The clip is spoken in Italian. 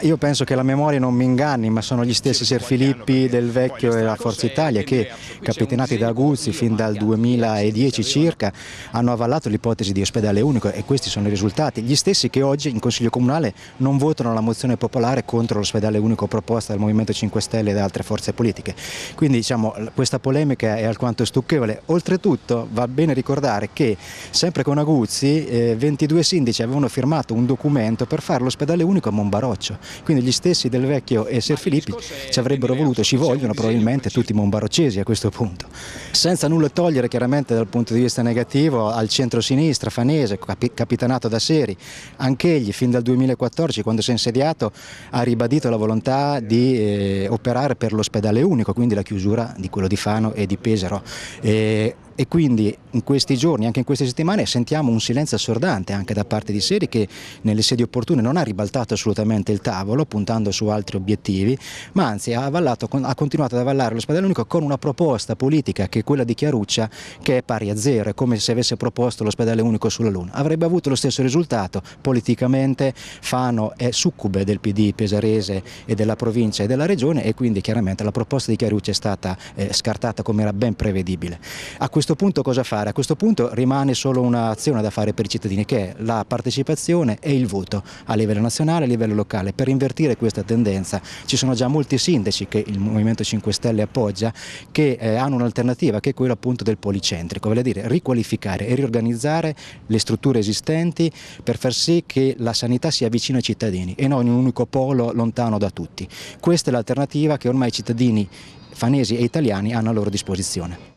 Io penso che la memoria non mi inganni, ma sono gli stessi Ser Filippi del Vecchio e della Forza Italia che, capitanati da Aguzzi fin dal 2010 circa, hanno avallato l'ipotesi di ospedale unico e questi sono i risultati. Gli stessi che oggi in Consiglio Comunale non votano la mozione popolare contro l'ospedale unico proposta dal Movimento 5 Stelle e da altre forze politiche. Quindi diciamo, questa polemica è alquanto stucchevole. Oltretutto va bene ricordare che sempre con Aguzzi eh, 22 sindaci avevano firmato un documento per fare l'ospedale unico a Monbaroccio. Quindi gli stessi Del Vecchio e Ser Filippi ci avrebbero voluto, ci vogliono probabilmente tutti i monbaroccesi a questo punto. Senza nulla togliere chiaramente dal punto di vista negativo al centro-sinistra fanese, capitanato da Seri, anch'egli fin dal 2014 quando si è insediato ha ribadito la volontà di eh, operare per l'ospedale unico, quindi la chiusura di quello di Fano e di Pesaro. E, e quindi in questi giorni, anche in queste settimane, sentiamo un silenzio assordante anche da parte di Seri che nelle sedi opportune non ha ribaltato assolutamente il taglio tavolo puntando su altri obiettivi, ma anzi ha, avallato, ha continuato ad avallare l'ospedale unico con una proposta politica che è quella di Chiaruccia che è pari a zero, è come se avesse proposto l'ospedale unico sulla Luna. Avrebbe avuto lo stesso risultato, politicamente Fano è succube del PD pesarese e della provincia e della regione e quindi chiaramente la proposta di Chiaruccia è stata eh, scartata come era ben prevedibile. A questo punto cosa fare? A questo punto rimane solo un'azione da fare per i cittadini che è la partecipazione e il voto a livello nazionale e a livello locale per invertire questa tendenza ci sono già molti sindaci che il Movimento 5 Stelle appoggia che eh, hanno un'alternativa che è quella appunto del policentrico, vale a dire riqualificare e riorganizzare le strutture esistenti per far sì che la sanità sia vicina ai cittadini e non in un unico polo lontano da tutti. Questa è l'alternativa che ormai i cittadini fanesi e italiani hanno a loro disposizione.